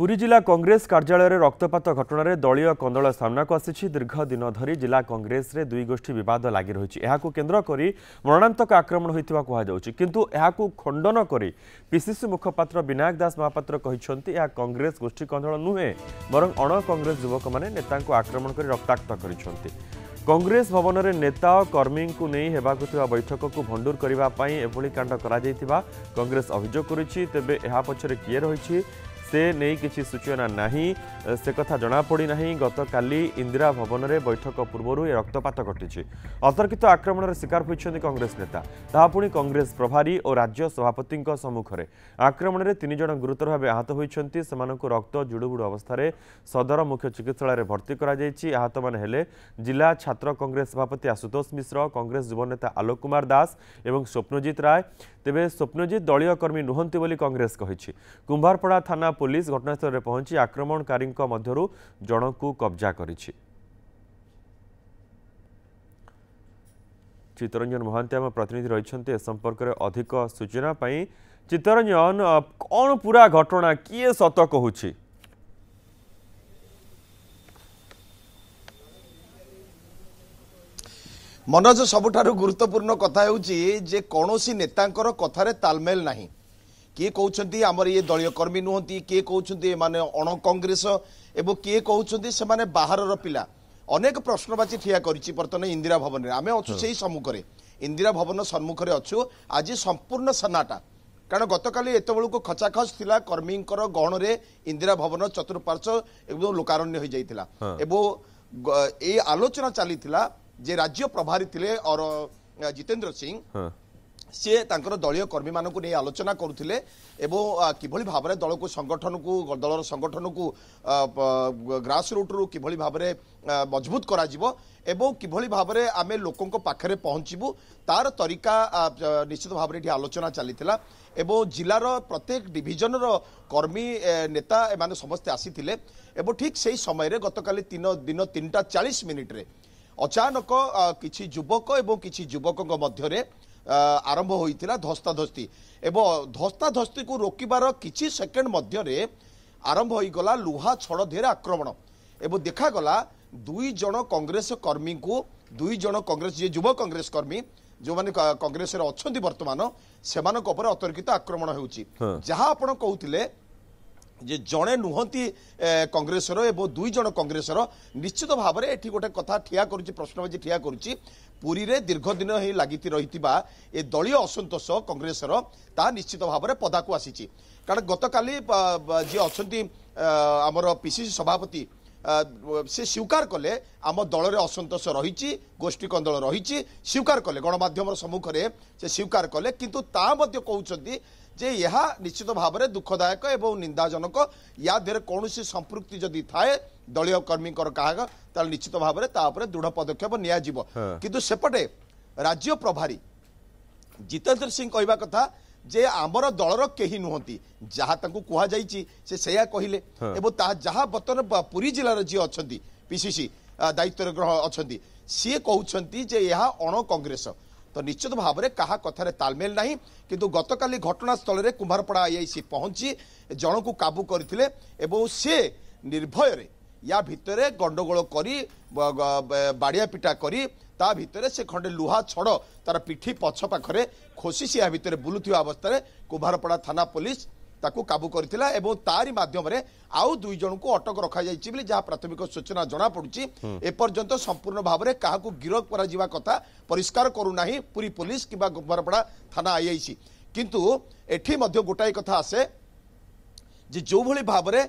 পুরী জেলা কংগ্রেস কার্যালয়ের রক্তপাত ঘটনার দলীয় কন্দল সামনা আসিছে দীর্ঘ দিন ধর জেলা কংগ্রেসের দুই গোষ্ঠী বিবাদ লাগি রয়েছে এখন কেন্দ্র করে মরণান্তক আক্রমণ হয়ে কুহযাচ্ছে কিন্তু এখন খণ্ডন করে পিসিসি মুখপাত্র বিনায়ক দাস মহাপাত্র এ কংগ্রেস গোষ্ঠী কন্দল নুহে বরং অণ কংগ্রেস যুবক মানে নেতা আক্রমণ করে রক্তাক্ত করেছেন কংগ্রেস ভবনের নেতা ও কর্মী নেই হওয়া বৈঠককু ভণ্ডুর করা এভাবে কাণ্ড করা কংগ্রেস অভিযোগ করেছে তেবে এ পছরে কি রয়েছে ସେ ନେଇ କିଛି ସୂଚନା ନାହିଁ ସେ କଥା ଜଣାପଡ଼ିନାହିଁ ଗତକାଲି ଇନ୍ଦିରା ଭବନରେ ବୈଠକ ପୂର୍ବରୁ ଏ ରକ୍ତପାତ ଘଟିଛି ଅତର୍କିତ ଆକ୍ରମଣର ଶିକାର ହୋଇଛନ୍ତି କଂଗ୍ରେସ ନେତା ତାହା ପୁଣି କଂଗ୍ରେସ ପ୍ରଭାରୀ ଓ ରାଜ୍ୟ ସଭାପତିଙ୍କ ସମ୍ମୁଖରେ ଆକ୍ରମଣରେ ତିନି ଜଣ ଗୁରୁତର ଭାବେ ଆହତ ହୋଇଛନ୍ତି ସେମାନଙ୍କୁ ରକ୍ତ ଜୁଡ଼ୁବୁଡ଼ୁ ଅବସ୍ଥାରେ ସଦର ମୁଖ୍ୟ ଚିକିତ୍ସାଳୟରେ ଭର୍ତ୍ତି କରାଯାଇଛି ଆହତମାନେ ହେଲେ ଜିଲ୍ଲା ଛାତ୍ର କଂଗ୍ରେସ ସଭାପତି ଆଶୁତୋଷ ମିଶ୍ର କଂଗ୍ରେସ ଯୁବନେତା ଆଲୋକ କୁମାର ଦାସ ଏବଂ ସ୍ୱପ୍ନଜିତ ରାୟ ତେବେ ସ୍ୱପ୍ନଜିତ ଦଳୀୟ କର୍ମୀ ନୁହନ୍ତି ବୋଲି କଂଗ୍ରେସ କହିଛି କୁମ୍ଭାରପଡ଼ା ଥାନା ପୁଲିସ ଘଟଣାସ୍ଥଳରେ ପହଞ୍ଚି ଆକ୍ରମଣକାରୀଙ୍କ ମଧ୍ୟରୁ ଜଣଙ୍କୁ କବ୍ଜା କରିଛି ଚିତ୍ତରଞ୍ଜନ ମହାନ୍ତି ଆମ ପ୍ରତିନିଧି ରହିଛନ୍ତି ଏ ସମ୍ପର୍କରେ ଅଧିକ ସୂଚନା ପାଇଁ ଚିତ୍ତରଞ୍ଜନ କ'ଣ ପୁରା ଘଟଣା କିଏ ସତ କହୁଛି ମନୋଜ ସବୁଠାରୁ ଗୁରୁତ୍ୱପୂର୍ଣ୍ଣ କଥା ହେଉଛି ଯେ କୌଣସି ନେତାଙ୍କର କଥାରେ ତାଲମେଲ ନାହିଁ କିଏ କହୁଛନ୍ତି ଆମର ଇଏ ଦଳୀୟ କର୍ମୀ ନୁହନ୍ତି କିଏ କହୁଛନ୍ତି ଏମାନେ ଅଣ କଂଗ୍ରେସ ଏବଂ କିଏ କହୁଛନ୍ତି ସେମାନେ ବାହାରର ପିଲା ଅନେକ ପ୍ରଶ୍ନବାଚୀ ଠିଆ କରିଛି ବର୍ତ୍ତମାନ ଇନ୍ଦିରା ଭବନରେ ଆମେ ଅଛୁ ସେହି ସମ୍ମୁଖରେ ଇନ୍ଦିରା ଭବନ ସମ୍ମୁଖରେ ଅଛୁ ଆଜି ସମ୍ପୂର୍ଣ୍ଣ ସନ୍ନାଟା କାରଣ ଗତକାଲି ଏତେବେଳକୁ ଖଚାଖଚ ଥିଲା କର୍ମୀଙ୍କର ଗହଣରେ ଇନ୍ଦିରା ଭବନ ଚତୁଃପାର୍ଶ୍ୱ ଏବଂ ଲୋକାରଣ୍ୟ ହୋଇଯାଇଥିଲା ଏବଂ ଏଇ ଆଲୋଚନା ଚାଲିଥିଲା যে রাজ্য প্রভারী লে জিতেন্দ্র সিং সি তাঁর দলীয় কর্মী মানুষ নিয়ে আলোচনা করুলে এবং কিভাবে ভাবে দলক সংগঠনকু দলর সংগঠনকু গ্রাস রুট্রু কিভাবে ভাবে মজবুত করা এবং কিভাবে ভাবে আমি লোক পাখে পৌঁছবু তার তরিকা নিশ্চিত ভাবে এটি আলোচনা চাল এবং জেলার প্রত্যেক ডিভিজনর কর্মী নেতা এমানে সমস্তে আসিলে এবং ঠিক সেই সময়ের গতকাল তিন দিন তিনটা চাশ মিনিট্রে ଅଚାନକ କିଛି ଯୁବକ ଏବଂ କିଛି ଯୁବକଙ୍କ ମଧ୍ୟରେ ଆରମ୍ଭ ହୋଇଥିଲା ଧସ୍ତାଧସ୍ତି ଏବଂ ଧସ୍ତାଧସ୍ତିକୁ ରୋକିବାର କିଛି ସେକେଣ୍ଡ ମଧ୍ୟରେ ଆରମ୍ଭ ହୋଇଗଲା ଲୁହା ଛଡ଼ ଦେହରେ ଆକ୍ରମଣ ଏବଂ ଦେଖାଗଲା ଦୁଇ ଜଣ କଂଗ୍ରେସ କର୍ମୀଙ୍କୁ ଦୁଇ ଜଣ କଂଗ୍ରେସ ଯିଏ ଯୁବ କଂଗ୍ରେସ କର୍ମୀ ଯେଉଁମାନେ କଂଗ୍ରେସରେ ଅଛନ୍ତି ବର୍ତ୍ତମାନ ସେମାନଙ୍କ ଉପରେ ଅତର୍କିତ ଆକ୍ରମଣ ହେଉଛି ଯାହା ଆପଣ କହୁଥିଲେ যে জনে নুহতি কংগ্রেসর এবং দুই জন কংগ্রেসর নিশ্চিত ভাবে এটি গোটে কথা ঠিয়া করুছি প্রশ্নবাজি ঠিয়া করুছি পুরীরে দীর্ঘদিন হয়ে লাগিতি রহিতিবা এ দলীয় অসন্তোষ কংগ্রেসর তা নিশ্চিত ভাবে পদাকু আসিছি কারণ গতকালি যে অনেক আমার পিসিসি সভাপতি সে স্বীকার কলে আম দলরে অসন্তোষ রয়েছে গোষ্ঠী কন্দল রয়েছে স্বীকার কলে গণমাধ্যমর সম্মুখে সে স্বীকার কলে কিন্তু তা মধ্যে কৌঁচ ଯେ ଏହା ନିଶ୍ଚିତ ଭାବରେ ଦୁଃଖଦାୟକ ଏବଂ ନିନ୍ଦାଜନକ ୟା ଦେହରେ କୌଣସି ସମ୍ପୃକ୍ତି ଯଦି ଥାଏ ଦଳୀୟ କର୍ମୀଙ୍କର କାହାକ ତାହେଲେ ନିଶ୍ଚିତ ଭାବରେ ତା ଉପରେ ଦୃଢ଼ ପଦକ୍ଷେପ ନିଆଯିବ କିନ୍ତୁ ସେପଟେ ରାଜ୍ୟ ପ୍ରଭାରୀ ଜିତେନ୍ଦ୍ର ସିଂ କହିବା କଥା ଯେ ଆମର ଦଳର କେହି ନୁହନ୍ତି ଯାହା ତାଙ୍କୁ କୁହାଯାଇଛି ସେ ସେୟା କହିଲେ ଏବଂ ତାହା ଯାହା ବର୍ତ୍ତମାନ ପୁରୀ ଜିଲ୍ଲାର ଯିଏ ଅଛନ୍ତି ପିସିସି ଦାୟିତ୍ୱରେ ଗ୍ରହ ଅଛନ୍ତି ସିଏ କହୁଛନ୍ତି ଯେ ଏହା ଅଣ କଂଗ୍ରେସ ତ ନିଶ୍ଚିତ ଭାବରେ କାହା କଥାରେ ତାଲମେଲ ନାହିଁ କିନ୍ତୁ ଗତକାଲି ଘଟଣାସ୍ଥଳରେ କୁମ୍ଭାରପଡ଼ା ଆଇଆଇସି ପହଞ୍ଚି ଜଣକୁ କାବୁ କରିଥିଲେ ଏବଂ ସେ ନିର୍ଭୟରେ ୟା ଭିତରେ ଗଣ୍ଡଗୋଳ କରି ବାଡ଼ିଆ ପିଟା କରି ତା ଭିତରେ ସେ ଖଣ୍ଡେ ଲୁହା ଛଡ଼ ତାର ପିଠି ପଛ ପାଖରେ ଖୋସି ସେ ୟା ଭିତରେ ବୁଲୁଥିବା ଅବସ୍ଥାରେ କୁମ୍ଭାରପଡ଼ା ଥାନା ପୋଲିସ ତାକୁ କାବୁ କରିଥିଲା ଏବଂ ତାରି ମାଧ୍ୟମରେ ଆଉ ଦୁଇ ଜଣଙ୍କୁ ଅଟକ ରଖାଯାଇଛି ବୋଲି ଯାହା ପ୍ରାଥମିକ ସୂଚନା ଜଣାପଡ଼ୁଛି ଏପର୍ଯ୍ୟନ୍ତ ସମ୍ପୂର୍ଣ୍ଣ ଭାବରେ କାହାକୁ ଗିରଫ କରାଯିବା କଥା ପରିଷ୍କାର କରୁନାହିଁ ପୁରୀ ପୋଲିସ କିମ୍ବା ଗୋବରପଡ଼ା ଥାନା ଆଇଆଇସି କିନ୍ତୁ ଏଠି ମଧ୍ୟ ଗୋଟାଏ କଥା ଆସେ ଯେ ଯେଉଁଭଳି ଭାବରେ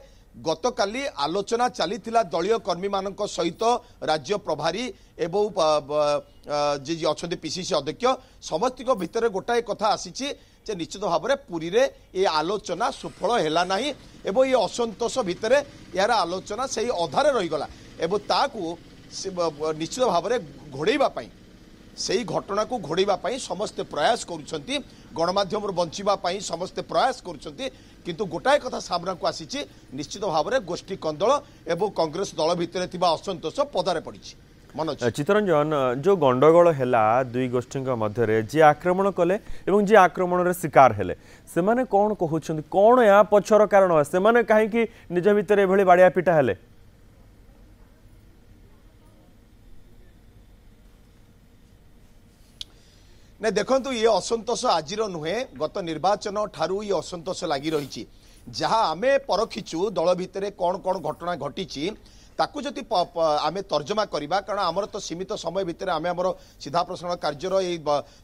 ଗତକାଲି ଆଲୋଚନା ଚାଲିଥିଲା ଦଳୀୟ କର୍ମୀମାନଙ୍କ ସହିତ ରାଜ୍ୟ ପ୍ରଭାରୀ ଏବଂ ଯିଏ ଅଛନ୍ତି ପିସିସି ଅଧ୍ୟକ୍ଷ ସମସ୍ତଙ୍କ ଭିତରେ ଗୋଟାଏ କଥା ଆସିଛି যে নিশ্চিত ভাবে ପୁରୀରେ এই আলোচনা সুফল হল না এবং এই অসন্তোষ ভিতরে এর আলোচনা সেই অধারে ରହିଗଲା এবং তা নিশ্চিত ভাবে ଘୋଡ଼େଇବା সেই ঘটনা ঘোড়াইবা সমস্তে প্রয়াস করছেন গণমাধ্যম বঞ্চা সমস্তে প্রয়াস করছেন কিন্তু গোটায় কথা সামনা আসিছি নিশ্চিত ভাবে গোষ্ঠী কন্দল এবং কংগ্রেস দল ভিতরে অসন্তোষ পদারে পড়ছে ମନୋଜ ଚିତ୍ତରଞ୍ଜନ ଯେଉଁ ଗଣ୍ଡଗୋଳ ହେଲା ଦୁଇ ଗୋଷ୍ଠୀଙ୍କ ମଧ୍ୟରେ ଯିଏ ଆକ୍ରମଣ କଲେ ଏବଂ ଯିଏ ଆକ୍ରମଣରେ ଶିକାର ହେଲେ ସେମାନେ କ'ଣ କହୁଛନ୍ତି କ'ଣ ଏହା ପଛର କାରଣ ସେମାନେ କାହିଁକି ନିଜ ଭିତରେ ଏଭଳି ବାଡ଼ିଆ ପିଟା ହେଲେ ନାଇଁ ଦେଖନ୍ତୁ ଇଏ ଅସନ୍ତୋଷ ଆଜିର ନୁହେଁ ଗତ ନିର୍ବାଚନ ଠାରୁ ଇଏ ଅସନ୍ତୋଷ ଲାଗି ରହିଛି ଯାହା ଆମେ ପରଖିଛୁ ଦଳ ଭିତରେ କ'ଣ କ'ଣ ଘଟଣା ଘଟିଛି ତାକୁ ଯଦି ଆମେ ତର୍ଜମା କରିବା କାରଣ ଆମର ତ ସୀମିତ ସମୟ ଭିତରେ ଆମେ ଆମର ସିଧା ପ୍ରସାରଣ କାର୍ଯ୍ୟର ଏଇ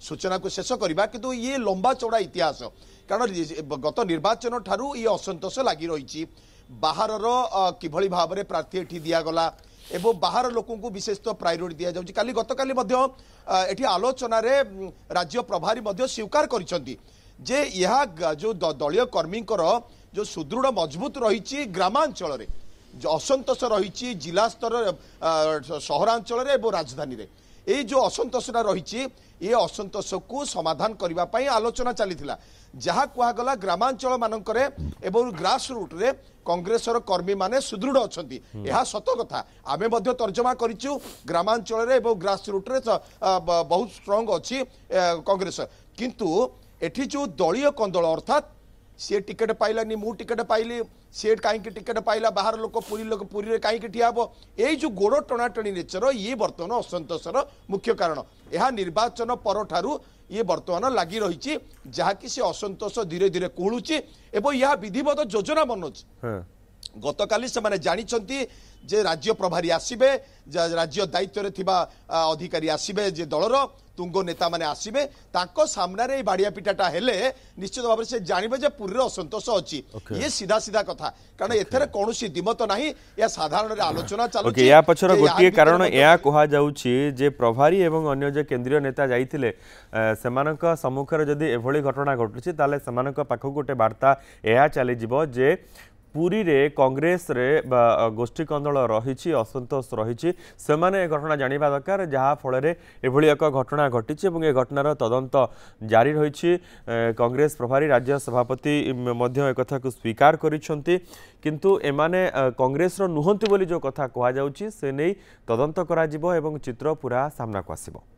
ସୂଚନାକୁ ଶେଷ କରିବା କିନ୍ତୁ ଇଏ ଲମ୍ବା ଚଉଡ଼ା ଇତିହାସ କାରଣ ଗତ ନିର୍ବାଚନ ଠାରୁ ଇଏ ଅସନ୍ତୋଷ ଲାଗି ରହିଛି ବାହାରର କିଭଳି ଭାବରେ ପ୍ରାର୍ଥୀ ଏଠି ଦିଆଗଲା ଏବଂ ବାହାର ଲୋକଙ୍କୁ লোক বিশেষতঃ ଦିଆଯାଉଛି କାଲି ଗତକାଲି ମଧ୍ୟ ଏଠି ଆଲୋଚନାରେ ରାଜ୍ୟ ପ୍ରଭାରୀ ମଧ୍ୟ ସ୍ୱୀକାର କରିଛନ୍ତି ଯେ ଏହା ଯେଉଁ ଦଳୀୟ କର୍ମୀଙ୍କର ଯେଉଁ ସୁଦୃଢ଼ ମଜବୁତ ରହିଛି ଗ୍ରାମାଞ୍ଚଳରେ অসন্তোষ রয়েছে জেলা স্তর সহরাঞ্চলের এবং রাজধানীরে এই যে অসন্তোষটা রয়েছে এ অসন্তোষকু সমাধান করা আলোচনা চালি যা কুহগলা গ্রামাঞ্চল মানকরে এবং গ্রাসরুট্রে কংগ্রেসর কর্মী মানে সুদৃঢ় অনেক এহা সত কথা আমি মধ্য তর্জমা করছু গ্রামাঞ্চলের এবং গ্রাসরুট্রে বহু স্ট্রং অছি কংগ্রেস কিন্তু এটি যে দলীয় কন্দল অর্থাৎ ସିଏ ଟିକେଟ୍ ପାଇଲାନି ମୁଁ ଟିକେଟ୍ ପାଇଲି ସିଏ କାହିଁକି ଟିକେଟ୍ ପାଇଲା ବାହାର ଲୋକ ପୁରୀ ଲୋକ ପୁରୀରେ କାହିଁକି ଠିଆ ହେବ ଏଇ ଯେଉଁ ଗୋଡ଼ ଟଣାଟଣି ନେଚର ଇଏ ବର୍ତ୍ତମାନ ଅସନ୍ତୋଷର ମୁଖ୍ୟ କାରଣ ଏହା ନିର୍ବାଚନ ପରଠାରୁ ଇଏ ବର୍ତ୍ତମାନ ଲାଗି ରହିଛି ଯାହାକି ସେ ଅସନ୍ତୋଷ ଧୀରେ ଧୀରେ କୁହୁଳୁଛି ଏବଂ ଏହା ବିଧିବଦ୍ଧ ଯୋଜନା ବନଉଛି গতকালি সেমানে জানিছন্তি যে রাজ্য প্রভারী আসিবে রাজ্য দায়িত্বরে থিবা অধিকারী আসিবে যে দলর তুঙ্গ নেতা মানে আসবে তাঁক সামনারে এই বাড়িয়া পিঠাটা হলে নিশ্চিত ভাবে সে জাণবে যে পুরীর অসন্তোষ অছি ইয়ে সিধা সিধা কথা কারণ এথেরে কোনসি দ্বিমত নাহি ইয়া সাধারণরে আলোচনা চালুছি ইয়া পছর গোটিয়ে কারণ ইয়া কোহা যাউছি যে প্রভারী এবং অন্য যে কেন্দ্রীয় নেতা যাইতিলে সেমানক সম্মুখরে যদি এভলি ঘটনা ঘটুছি তাহলে সেমানক পাখক গোটে বার্তা ইয়া চালি যাব যে পুরীরে কংগ্রেসরে গোষ্ঠী কন্দল রয়েছে অসন্তোষ রয়েছে সেমানে এ ঘটনা জাঁয়া দরকার যা ফলরে এভাবে এক ঘটনা ঘটিছে এবং এ ঘটনার তদন্ত জারি রয়েছে কংগ্রেস প্রভারী রাজ্য সভাপতি একথা স্বীকার করেছেন কিন্তু এমানে কংগ্রেসর নুহতি বলে যে কথা কুহযাচ্ছে সে নেই তদন্ত করা এবং চিত্র পুরা সামনাকু আসবে